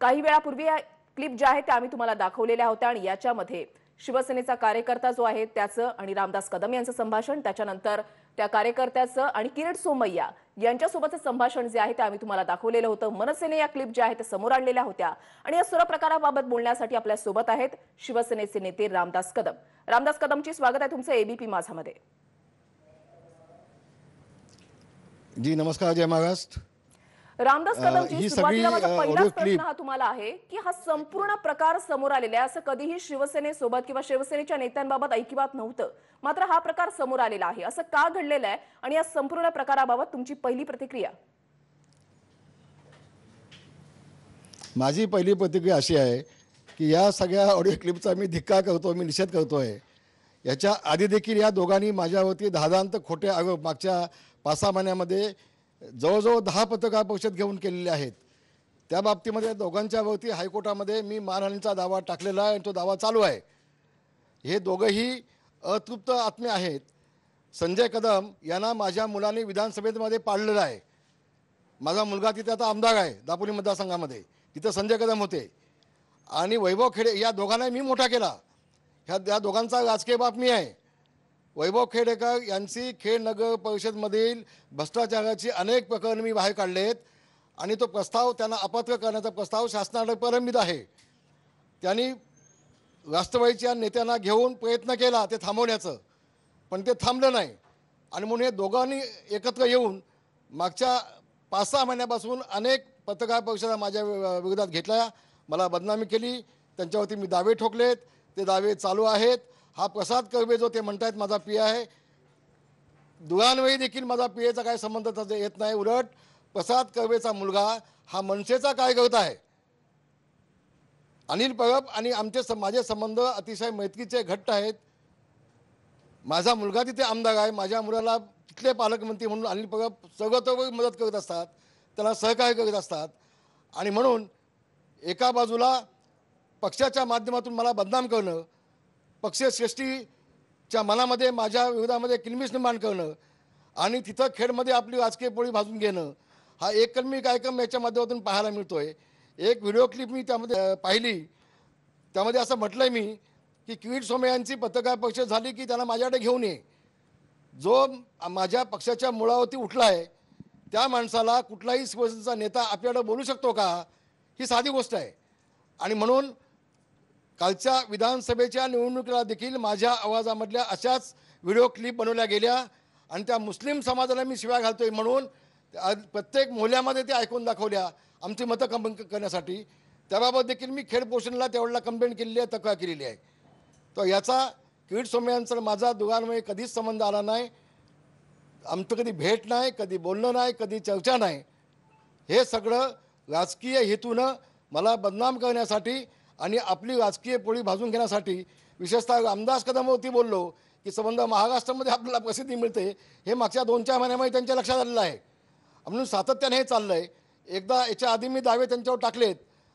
काही वेळापूर्वी या क्लिप ज्या आहेत त्या आम्ही तुम्हाला दाखवलेल्या होत्या आणि याच्यामध्ये शिवसेनेचा कार्यकर्ता जो आहे त्याचं आणि रामदास कदम यांचं संभाषण त्याच्यानंतर त्या कार्यकर्त्याचं आणि किरण सोमय्या यांच्यासोबतचं संभाषण जे आहे ते आम्ही तुम्हाला दाखवलेलं होतं मनसेने या क्लिप ज्या आहेत त्या समोर आणलेल्या होत्या आणि या सर्व प्रकाराबाबत बोलण्यासाठी आपल्या सोबत आहेत शिवसेनेचे नेते रामदास कदम रामदास कदमची स्वागत आहे तुमचं एबीपी माझामध्ये जी नमस्कार जय महाराष्ट्र रामदास जी सुरुवातीला प्रश्न हा तुम्हाला आहे की हा संपूर्ण प्रकार समोर आलेला आहे असं कधीही शिवसेनेसोबत किंवा शिवसेनेच्या नेत्यांबाबत ऐकिवात नव्हतं मात्र हा प्रकार समोर आलेला आहे असं का घडलेलं आहे आणि या संपूर्ण प्रकाराबाबत तुमची पहिली प्रतिक्रिया माझी पहिली प्रतिक्रिया अशी आहे की या सगळ्या ऑडिओ क्लिपचा मी धिक्का करतो मी निषेध करतो आहे याच्या आधी देखील या दोघांनी माझ्यावरती दहादांत खोटे आरोप मागच्या पाच सहा महिन्यामध्ये जवळजवळ दहा पथकं पक्षात घेऊन केलेली आहेत त्या बाबतीमध्ये दोघांच्या बाबती हायकोर्टामध्ये मी मानहानीचा दावा टाकलेला आहे आणि तो दावा चालू आहे हे दोघंही अतृप्त आत्मे आहेत संजय कदम यांना माझ्या मुलाने विधानसभेमध्ये पाळलेलं आहे माझा मुलगा तिथे आता आमदार आहे दापोली मतदारसंघामध्ये तिथं संजय कदम होते आणि वैभव खेडे या दोघांनाही मी मोठा केला ह्या या दोघांचा राजकीय बाप मी आहे वैभव खेडेकर यांची खेड नगर परिषदमधील भ्रष्टाचाराची अनेक प्रकरण मी बाहेर काढलेत आणि तो प्रस्ताव त्यांना अपात्र करण्याचा प्रस्ताव शासनाकडे प्रलंबित आहे त्यांनी राष्ट्रवादीच्या नेत्यांना घेऊन प्रयत्न केला ते थांबवण्याचं पण ते थांबलं नाही आणि म्हणून हे दोघांनी एकत्र येऊन मागच्या पाच सहा महिन्यापासून अनेक पत्रकार परिषदा माझ्या विरोधात घेतल्या मला बदनामी केली त्यांच्यावरती मी दावे ठोकलेत ते दावे चालू आहेत हा प्रसाद कर्वे जो ते म्हणतायत माझा पिय आहे दुरान्वयी देखील माझा पी काय संबंध त्याचा येत नाही उलट प्रसाद कर्वेचा मुलगा हा मनसेचा काय करत आहे अनिल परब आणि आमचे स माझे संबंध अतिशय मैत्रीचे घट्ट आहेत माझा मुलगा तिथे आमदार आहे माझ्या मुलाला तिथले पालकमंत्री म्हणून अनिल परब सर्वतोपरी मदत करत असतात त्याला सहकार्य करत असतात आणि म्हणून एका बाजूला पक्षाच्या माध्यमातून मला बदनाम करणं पक्षीय मनामध्ये माझ्या विरोधामध्ये किलमिश निर्माण करणं आणि तिथं खेडमध्ये आपली राजकीय पोळी भाजून घेणं हा एकलमी कार्यक्रम याच्या माध्यमातून पाहायला आहे एक व्हिडिओ क्लिप मी त्यामध्ये पाहिली त्यामध्ये असं म्हटलंय मी की किरीट सोमयांची यांची पत्रकार परिषद झाली की त्यांना माझ्याकडे घेऊन ये जो माझ्या पक्षाच्या मुळावरती उठला आहे त्या माणसाला कुठलाही शिवसेनेचा नेता आपल्याकडे बोलू शकतो का ही साधी गोष्ट आहे आणि म्हणून कालच्या विधानसभेच्या निवडणुकीला देखील माझ्या आवाजामधल्या अशाच व्हिडिओ क्लिप बनवल्या गेल्या आणि त्या मुस्लिम समाजाला मी शिव्या घालतोय म्हणून प्रत्येक मोहल्यामध्ये ते ऐकून दाखवल्या आमची मतं कम करण्यासाठी त्याबाबत देखील मी खेड पोषणला त्यावेळेला कंप्लेंट केलेली आहे तक्रार केलेली आहे तर याचा किरीट सोमयांचा माझा दोघांमुळे कधीच संबंध आला नाही आमचं कधी भेट नाही कधी बोलणं नाही कधी चर्चा नाही हे सगळं राजकीय हेतूनं मला बदनाम करण्यासाठी आणि आपली राजकीय पोळी भाजून घेण्यासाठी विशेषतः रामदास कदमवरती बोललो की संबंध महाराष्ट्रामध्ये आपल्याला प्रसिद्धी मिळते हे मागच्या दोन चार महिन्यामध्ये त्यांच्या लक्षात आलेलं आहे म्हणून सातत्याने हे चाललं आहे एकदा याच्या आधी मी दावे त्यांच्यावर टाकलेत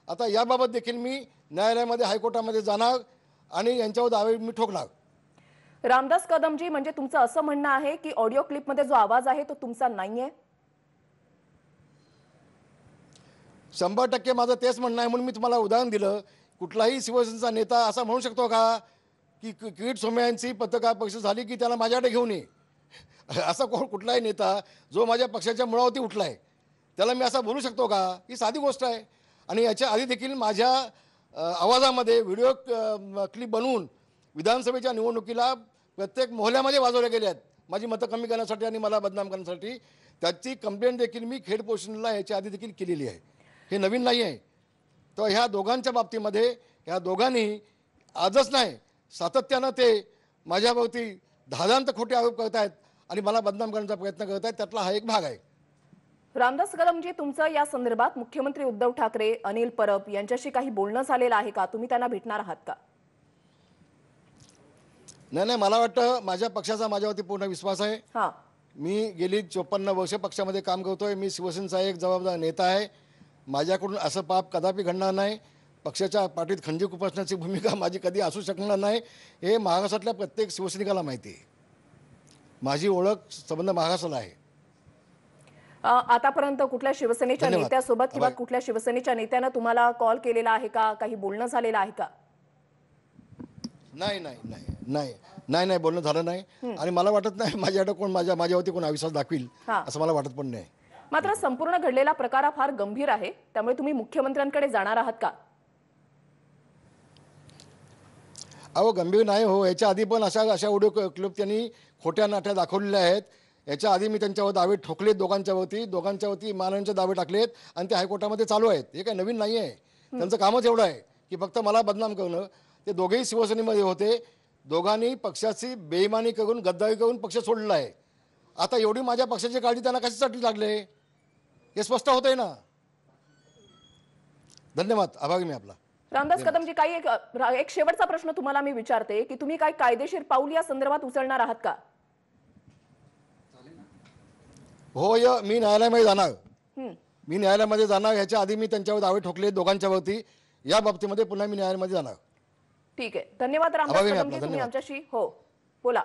आता याबाबत देखील मी न्यायालयामध्ये हायकोर्टामध्ये जाणार आणि यांच्यावर दावे मी ठोकणार रामदास कदमजी म्हणजे तुमचं असं म्हणणं आहे की ऑडिओ क्लिपमध्ये जो आवाज आहे तो तुमचा नाही आहे शंभर टक्के माझं तेच म्हणणं आहे म्हणून मी तुम्हाला उदाहरण दिलं कुठलाही शिवसेनेचा नेता असा म्हणू शकतो का की किरीट सोमयांची पत्रकार पक्ष झाली की त्याला माझ्याकडे घेऊन ये असा कोण कुठलाही नेता जो माझ्या पक्षाच्या मुळावरती उठला आहे त्याला मी असा बोलू शकतो का ही साधी गोष्ट आहे आणि याच्या आधी देखील माझ्या आवाजामध्ये व्हिडिओ क्लिप बनवून विधानसभेच्या निवडणुकीला प्रत्येक मोहल्यामध्ये वाजवल्या गेल्या आहेत माझी मतं कमी करण्यासाठी आणि मला बदनाम करण्यासाठी त्याची कंप्लेंट देखील मी खेड पोषणला याच्या आधी देखील केलेली आहे हे नवीन नाही आहे तर ह्या दोघांच्या बाबतीमध्ये ह्या दोघांनी आजच नाही सातत्यानं ते माझ्याभोवती धादांत खोटे आरोप करत आहेत आणि मला बदनाम करण्याचा प्रयत्न करत आहेत त्यातला हा एक भाग आहे रामदास कदमजी तुमचं या संदर्भात मुख्यमंत्री उद्धव ठाकरे अनिल परब यांच्याशी काही बोलणं झालेलं आहे का तुम्ही त्यांना भेटणार आहात का नाही नाही मला वाटतं माझ्या पक्षाचा माझ्यावरती पूर्ण विश्वास आहे मी गेली चोपन्न वर्ष पक्षामध्ये काम करतोय मी शिवसेनेचा एक जबाबदार नेता आहे माझ्याकडून असं पाप कदापि घडणार नाही पक्षाच्या पाठीत खंजीक उपसण्याची भूमिका माझी कधी असू शकणार नाही हे महाराष्ट्रातल्या प्रत्येक शिवसैनिकाला माहिती आहे माझी ओळख संबंध महाराष्ट्राला आहे आतापर्यंत कुठल्या शिवसेनेच्या नेत्यासोबत किंवा कुठल्या शिवसेनेच्या नेत्यानं तुम्हाला कॉल केलेला आहे का काही बोलणं झालेलं आहे का नाही नाही नाही नाही नाही नाही बोलणं झालं नाही आणि मला वाटत नाही माझ्याकडे कोण माझ्या माझ्यावरती कोण अविश्वास दाखवील असं मला वाटत पण नाही मात्र संपूर्ण घडलेला प्रकार हा फार गंभीर आहे त्यामुळे तुम्ही मुख्यमंत्र्यांकडे जाणार आहात का अहो गंभीर नाही हो याच्या आधी पण अशा अशा ऑडिओ क्लिप त्यांनी खोट्या नाट्या दाखवलेल्या आहेत याच्या आधी मी त्यांच्यावर दावे ठोकले दोघांच्यावरती दोघांच्यावरती मानवच्या दावे टाकलेत आणि ते हायकोर्टामध्ये चालू आहेत हे काही नवीन नाही आहे त्यांचं कामच एवढं आहे की फक्त मला बदनाम करणं ते दोघेही शिवसेनेमध्ये होते दोघांनी पक्षाची बेईमानी करून गद्दारी करून पक्ष सोडला आहे आता एवढी माझ्या पक्षाची काळजी त्यांना कशी लागले हे स्पष्ट होत आहे ना धन्यवाद आभागी मी आपला रामदास कदमजी काही एक शेवटचा प्रश्न तुम्हाला मी विचारते की तुम्ही काय कायदेशीर पाऊल या संदर्भात उचलणार आहात का हो य मी न्यायालयामध्ये जाणार मी न्यायालयामध्ये जाणार याच्या आधी मी त्यांच्यावर दावे ठोकले दोघांच्या वरती या बाबतीमध्ये पुन्हा मी न्यायालयामध्ये जाणार ठीक आहे धन्यवाद रामदास कदमजी तुम्ही आमच्याशी हो बोला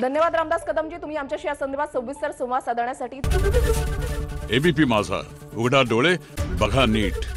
धन्यवाद रामदास कदमजी तुम्ही आमच्याशी या संदर्भात सविस्तर संवाद साधण्यासाठी एबीपी माझा उघडा डोळे बघा नीट